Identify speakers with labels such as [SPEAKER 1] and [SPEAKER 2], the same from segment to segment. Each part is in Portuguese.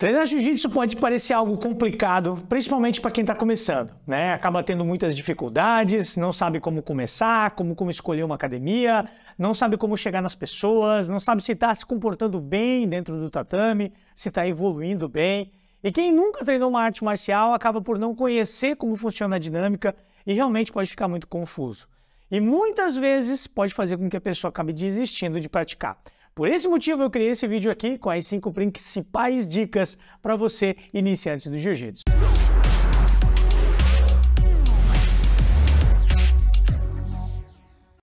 [SPEAKER 1] Treinar jiu-jitsu pode parecer algo complicado, principalmente para quem está começando, né? Acaba tendo muitas dificuldades, não sabe como começar, como, como escolher uma academia, não sabe como chegar nas pessoas, não sabe se está se comportando bem dentro do tatame, se está evoluindo bem. E quem nunca treinou uma arte marcial acaba por não conhecer como funciona a dinâmica e realmente pode ficar muito confuso. E muitas vezes pode fazer com que a pessoa acabe desistindo de praticar. Por esse motivo eu criei esse vídeo aqui com as cinco principais dicas para você iniciante do jiu-jitsu.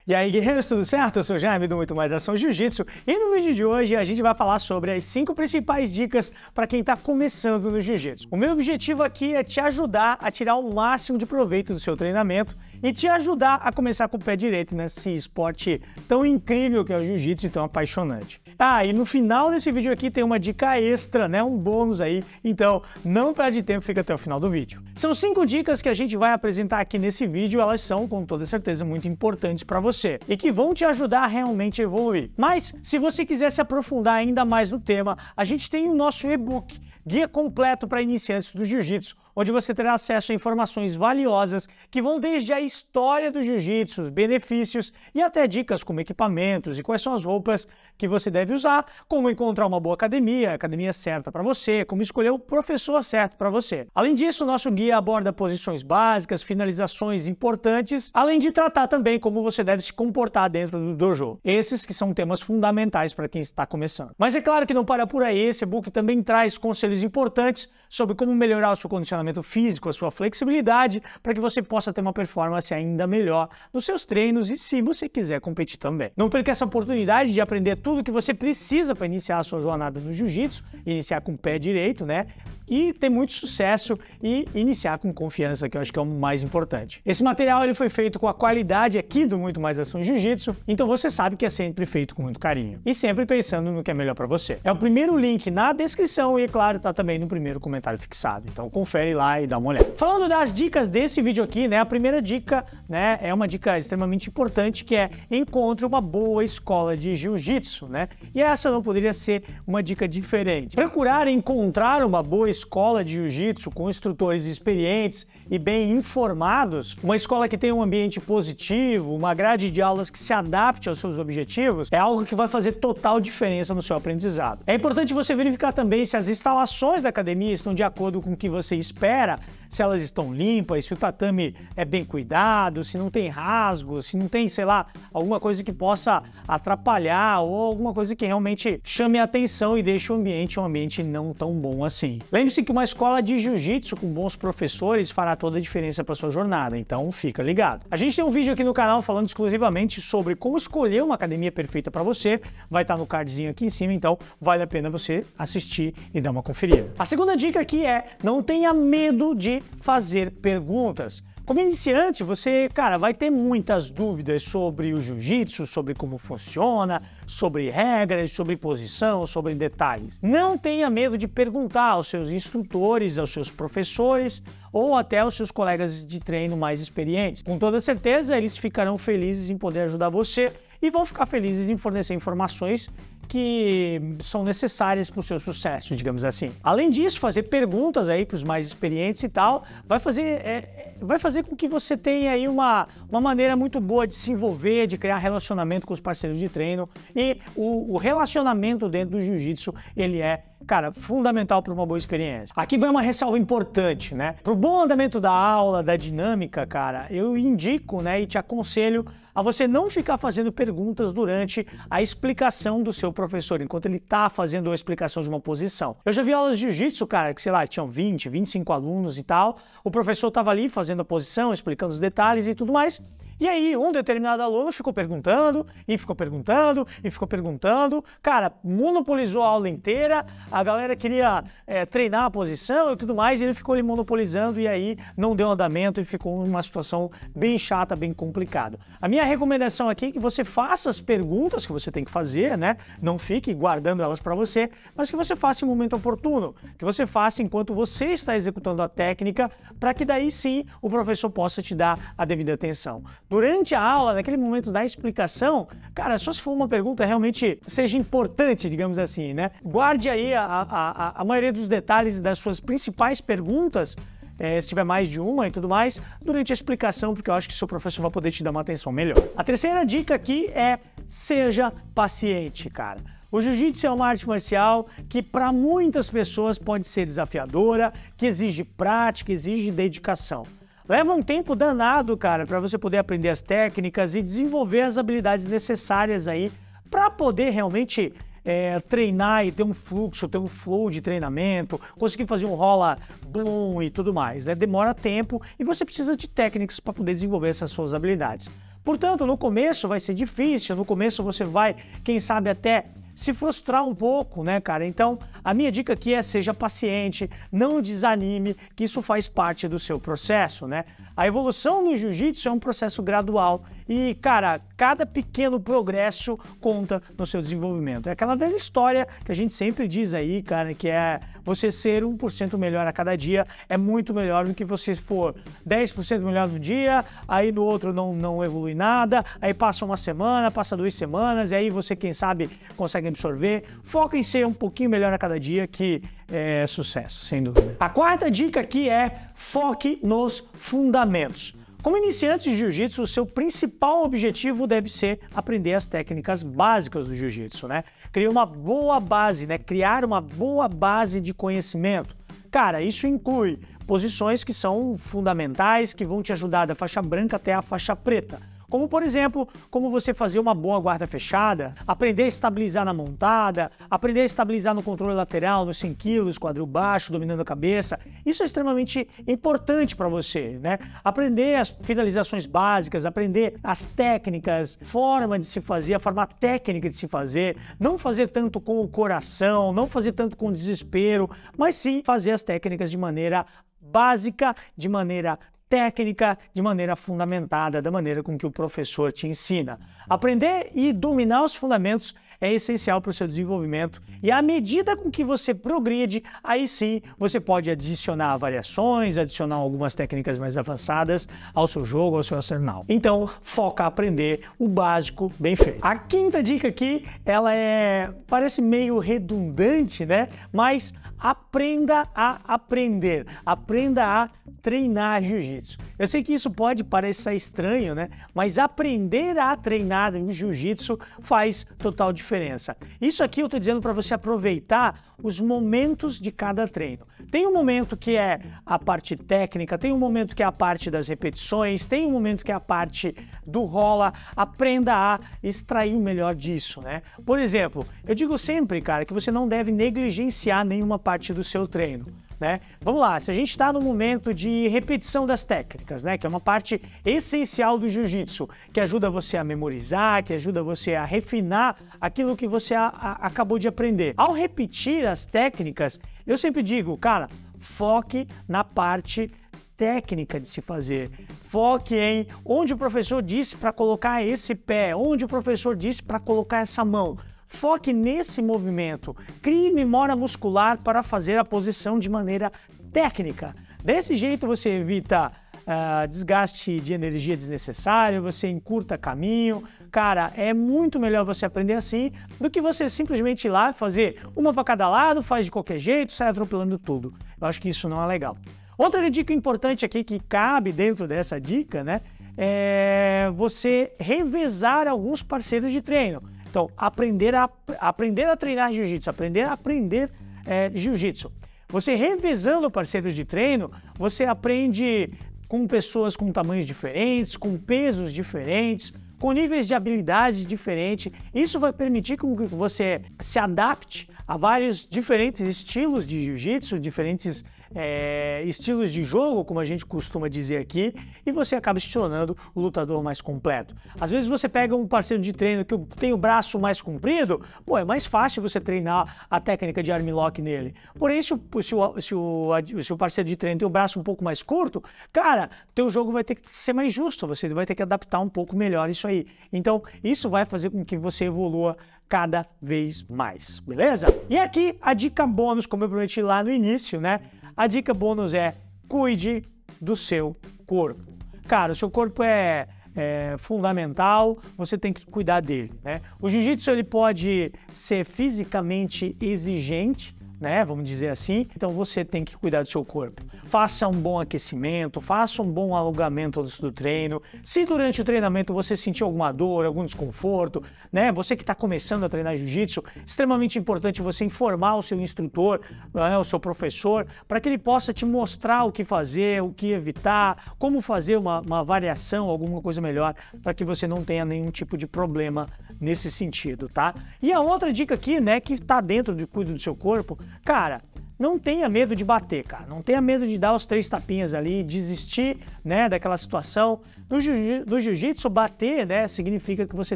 [SPEAKER 1] E aí, guerreiros, tudo certo? Eu sou o Jaime do Muito Mais Ação Jiu-Jitsu e no vídeo de hoje a gente vai falar sobre as 5 principais dicas para quem está começando no Jiu-Jitsu. O meu objetivo aqui é te ajudar a tirar o máximo de proveito do seu treinamento e te ajudar a começar com o pé direito nesse esporte tão incrível que é o jiu-jitsu e tão apaixonante. Ah, e no final desse vídeo aqui tem uma dica extra, né? Um bônus aí. Então, não perde tempo, fica até o final do vídeo. São cinco dicas que a gente vai apresentar aqui nesse vídeo, elas são com toda certeza muito importantes para você e que vão te ajudar a realmente evoluir. Mas se você quiser se aprofundar ainda mais no tema, a gente tem o nosso e-book Guia completo para iniciantes do Jiu-Jitsu onde você terá acesso a informações valiosas que vão desde a história do jiu-jitsu, os benefícios e até dicas como equipamentos e quais são as roupas que você deve usar, como encontrar uma boa academia, academia certa para você, como escolher o professor certo para você. Além disso, nosso guia aborda posições básicas, finalizações importantes, além de tratar também como você deve se comportar dentro do dojo. Esses que são temas fundamentais para quem está começando. Mas é claro que não para por aí, esse book também traz conselhos importantes sobre como melhorar o seu condicionamento condicionamento físico, a sua flexibilidade, para que você possa ter uma performance ainda melhor nos seus treinos e se você quiser competir também. Não perca essa oportunidade de aprender tudo o que você precisa para iniciar a sua jornada no jiu-jitsu, iniciar com o pé direito, né? e ter muito sucesso e iniciar com confiança, que eu acho que é o mais importante. Esse material ele foi feito com a qualidade aqui é do Muito Mais Ação Jiu-Jitsu, então você sabe que é sempre feito com muito carinho e sempre pensando no que é melhor para você. É o primeiro link na descrição e, é claro, tá também no primeiro comentário fixado. Então confere lá e dá uma olhada. Falando das dicas desse vídeo aqui, né? A primeira dica, né, é uma dica extremamente importante que é encontre uma boa escola de jiu-jitsu, né? E essa não poderia ser uma dica diferente. Procurar encontrar uma boa escola de jiu-jitsu com instrutores experientes e bem informados, uma escola que tem um ambiente positivo, uma grade de aulas que se adapte aos seus objetivos, é algo que vai fazer total diferença no seu aprendizado. É importante você verificar também se as instalações da academia estão de acordo com o que você espera se elas estão limpas, se o tatame é bem cuidado, se não tem rasgos, se não tem, sei lá, alguma coisa que possa atrapalhar ou alguma coisa que realmente chame a atenção e deixe o ambiente um ambiente não tão bom assim. Lembre-se que uma escola de jiu-jitsu com bons professores fará toda a diferença para sua jornada, então fica ligado. A gente tem um vídeo aqui no canal falando exclusivamente sobre como escolher uma academia perfeita para você, vai estar tá no cardzinho aqui em cima, então vale a pena você assistir e dar uma conferida. A segunda dica aqui é não tenha medo de fazer perguntas. Como iniciante, você, cara, vai ter muitas dúvidas sobre o jiu-jitsu, sobre como funciona, sobre regras, sobre posição, sobre detalhes. Não tenha medo de perguntar aos seus instrutores, aos seus professores ou até aos seus colegas de treino mais experientes. Com toda certeza, eles ficarão felizes em poder ajudar você e vão ficar felizes em fornecer informações que são necessárias para o seu sucesso, digamos assim. Além disso, fazer perguntas aí para os mais experientes e tal, vai fazer, é, vai fazer com que você tenha aí uma, uma maneira muito boa de se envolver, de criar relacionamento com os parceiros de treino. E o, o relacionamento dentro do jiu-jitsu, ele é cara, fundamental para uma boa experiência. Aqui vai uma ressalva importante, né? Para o bom andamento da aula, da dinâmica, cara, eu indico, né, e te aconselho a você não ficar fazendo perguntas durante a explicação do seu professor, enquanto ele está fazendo a explicação de uma posição. Eu já vi aulas de jiu-jitsu, cara, que sei lá, tinham 20, 25 alunos e tal, o professor estava ali fazendo a posição, explicando os detalhes e tudo mais, e aí, um determinado aluno ficou perguntando, e ficou perguntando, e ficou perguntando. Cara, monopolizou a aula inteira, a galera queria é, treinar a posição e tudo mais, e ele ficou ali monopolizando, e aí não deu andamento e ficou uma situação bem chata, bem complicada. A minha recomendação aqui é que você faça as perguntas que você tem que fazer, né? Não fique guardando elas para você, mas que você faça em momento oportuno, que você faça enquanto você está executando a técnica, para que daí sim o professor possa te dar a devida atenção durante a aula, naquele momento da explicação, cara, só se for uma pergunta realmente seja importante, digamos assim, né? Guarde aí a, a, a maioria dos detalhes das suas principais perguntas é, se tiver mais de uma e tudo mais, durante a explicação, porque eu acho que seu professor vai poder te dar uma atenção melhor. A terceira dica aqui é seja paciente, cara. O jiu-jitsu é uma arte marcial que para muitas pessoas pode ser desafiadora, que exige prática, exige dedicação. Leva um tempo danado, cara, para você poder aprender as técnicas e desenvolver as habilidades necessárias aí para poder realmente é, treinar e ter um fluxo, ter um flow de treinamento, conseguir fazer um rola boom e tudo mais. Né? Demora tempo e você precisa de técnicas para poder desenvolver essas suas habilidades. Portanto, no começo vai ser difícil, no começo você vai, quem sabe até se frustrar um pouco, né, cara? Então, a minha dica aqui é seja paciente, não desanime, que isso faz parte do seu processo, né? A evolução no jiu-jitsu é um processo gradual e, cara, cada pequeno progresso conta no seu desenvolvimento. É aquela velha história que a gente sempre diz aí, cara, que é você ser 1% melhor a cada dia é muito melhor do que você for 10% melhor no dia, aí no outro não, não evolui nada, aí passa uma semana, passa duas semanas, e aí você, quem sabe, consegue absorver. Foca em ser um pouquinho melhor a cada dia, que é sucesso, sem dúvida. A quarta dica aqui é foque nos fundamentos. Como iniciante de jiu-jitsu, o seu principal objetivo deve ser aprender as técnicas básicas do jiu-jitsu, né? Criar uma boa base, né? Criar uma boa base de conhecimento. Cara, isso inclui posições que são fundamentais, que vão te ajudar da faixa branca até a faixa preta como, por exemplo, como você fazer uma boa guarda fechada, aprender a estabilizar na montada, aprender a estabilizar no controle lateral, nos 100 quilos, quadril baixo, dominando a cabeça. Isso é extremamente importante para você, né? Aprender as finalizações básicas, aprender as técnicas, forma de se fazer, a forma técnica de se fazer, não fazer tanto com o coração, não fazer tanto com o desespero, mas sim fazer as técnicas de maneira básica, de maneira técnica de maneira fundamentada, da maneira com que o professor te ensina. Aprender e dominar os fundamentos é essencial para o seu desenvolvimento e à medida com que você progride, aí sim você pode adicionar variações, adicionar algumas técnicas mais avançadas ao seu jogo, ao seu arsenal. Então, foca aprender o básico bem feito. A quinta dica aqui, ela é parece meio redundante, né? Mas aprenda a aprender, aprenda a treinar jiu-jitsu. Eu sei que isso pode parecer estranho, né? Mas aprender a treinar em jiu-jitsu faz total diferença. Isso aqui eu tô dizendo para você aproveitar os momentos de cada treino. Tem um momento que é a parte técnica, tem um momento que é a parte das repetições, tem um momento que é a parte do rola. Aprenda a extrair o melhor disso, né? Por exemplo, eu digo sempre, cara, que você não deve negligenciar nenhuma parte do seu treino. Né? Vamos lá, se a gente está no momento de repetição das técnicas, né, que é uma parte essencial do jiu-jitsu, que ajuda você a memorizar, que ajuda você a refinar aquilo que você a, a, acabou de aprender. Ao repetir as técnicas, eu sempre digo, cara, foque na parte técnica de se fazer. Foque em onde o professor disse para colocar esse pé, onde o professor disse para colocar essa mão. Foque nesse movimento. Crie memória muscular para fazer a posição de maneira técnica. Desse jeito você evita Uh, desgaste de energia desnecessário, você encurta caminho. Cara, é muito melhor você aprender assim do que você simplesmente ir lá fazer uma para cada lado, faz de qualquer jeito, sai atropelando tudo. Eu acho que isso não é legal. Outra dica importante aqui que cabe dentro dessa dica, né? É você revezar alguns parceiros de treino. Então, aprender a, aprender a treinar jiu-jitsu, aprender a aprender é, jiu-jitsu. Você revezando parceiros de treino, você aprende com pessoas com tamanhos diferentes, com pesos diferentes, com níveis de habilidade diferentes. Isso vai permitir que você se adapte a vários diferentes estilos de jiu-jitsu, diferentes é, estilos de jogo, como a gente costuma dizer aqui, e você acaba se tornando o lutador mais completo. Às vezes você pega um parceiro de treino que tem o braço mais comprido, pô, é mais fácil você treinar a técnica de armlock nele. Porém, se o, se o, se o, se o parceiro de treino tem o braço um pouco mais curto, cara, teu jogo vai ter que ser mais justo, você vai ter que adaptar um pouco melhor isso aí. Então, isso vai fazer com que você evolua cada vez mais, beleza? E aqui a dica bônus, como eu prometi lá no início, né? A dica bônus é cuide do seu corpo. Cara, o seu corpo é, é fundamental, você tem que cuidar dele, né? O jiu-jitsu ele pode ser fisicamente exigente, né? Vamos dizer assim. Então você tem que cuidar do seu corpo. Faça um bom aquecimento, faça um bom alongamento antes do treino. Se durante o treinamento você sentir alguma dor, algum desconforto, né? Você que está começando a treinar jiu-jitsu, extremamente importante você informar o seu instrutor, né? o seu professor, para que ele possa te mostrar o que fazer, o que evitar, como fazer uma, uma variação, alguma coisa melhor, para que você não tenha nenhum tipo de problema nesse sentido, tá? E a outra dica aqui, né, que está dentro do cuido do seu corpo, cara, não tenha medo de bater, cara. Não tenha medo de dar os três tapinhas ali, desistir, né, daquela situação. No jiu-jitsu, bater, né, significa que você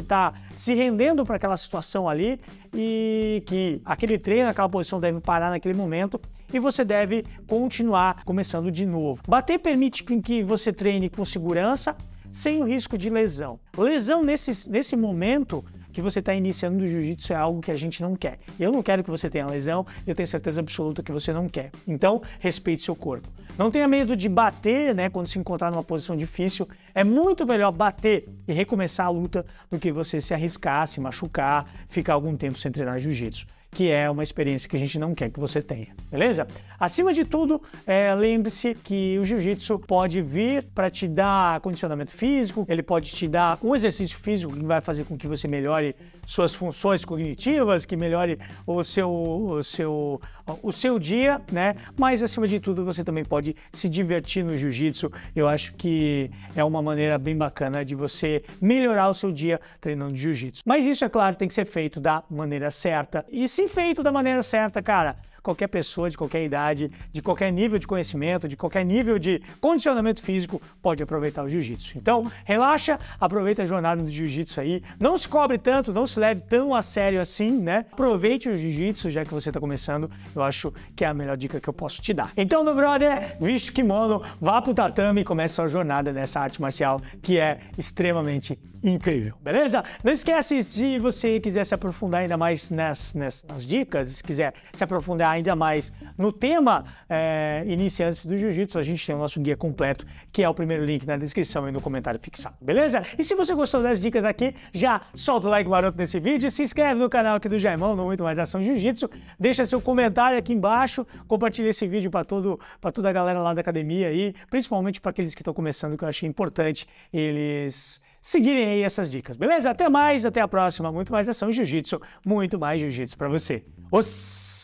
[SPEAKER 1] está se rendendo para aquela situação ali e que aquele treino, aquela posição deve parar naquele momento e você deve continuar começando de novo. Bater permite que você treine com segurança, sem o risco de lesão. Lesão nesse, nesse momento que você está iniciando o jiu-jitsu é algo que a gente não quer. Eu não quero que você tenha lesão, eu tenho certeza absoluta que você não quer. Então, respeite seu corpo. Não tenha medo de bater, né, quando se encontrar numa posição difícil. É muito melhor bater e recomeçar a luta do que você se arriscar, se machucar, ficar algum tempo sem treinar jiu-jitsu que é uma experiência que a gente não quer que você tenha, beleza? Acima de tudo, é, lembre-se que o jiu-jitsu pode vir para te dar condicionamento físico, ele pode te dar um exercício físico que vai fazer com que você melhore suas funções cognitivas, que melhore o seu, o seu, o seu dia, né? Mas acima de tudo, você também pode se divertir no jiu-jitsu. Eu acho que é uma maneira bem bacana de você melhorar o seu dia treinando jiu-jitsu. Mas isso, é claro, tem que ser feito da maneira certa. E se se feito da maneira certa, cara, qualquer pessoa de qualquer idade, de qualquer nível de conhecimento, de qualquer nível de condicionamento físico pode aproveitar o jiu-jitsu. Então, relaxa, aproveita a jornada do jiu-jitsu aí. Não se cobre tanto, não se leve tão a sério assim, né? Aproveite o jiu-jitsu, já que você está começando. Eu acho que é a melhor dica que eu posso te dar. Então, meu brother, visto o kimono, vá pro tatame e comece sua jornada nessa arte marcial que é extremamente incrível, beleza? Não esquece, se você quiser se aprofundar ainda mais nas, nas, nas dicas, se quiser se aprofundar ainda mais no tema é, iniciantes do jiu-jitsu, a gente tem o nosso guia completo, que é o primeiro link na descrição e no comentário fixado, beleza? E se você gostou das dicas aqui, já solta o like maroto nesse vídeo, se inscreve no canal aqui do Jaimão, no Muito Mais Ação Jiu-Jitsu, deixa seu comentário aqui embaixo, compartilha esse vídeo para toda a galera lá da academia aí, principalmente para aqueles que estão começando, que eu achei importante eles seguirem aí essas dicas, beleza? Até mais, até a próxima. Muito mais ação jiu-jitsu, muito mais jiu-jitsu para você. Os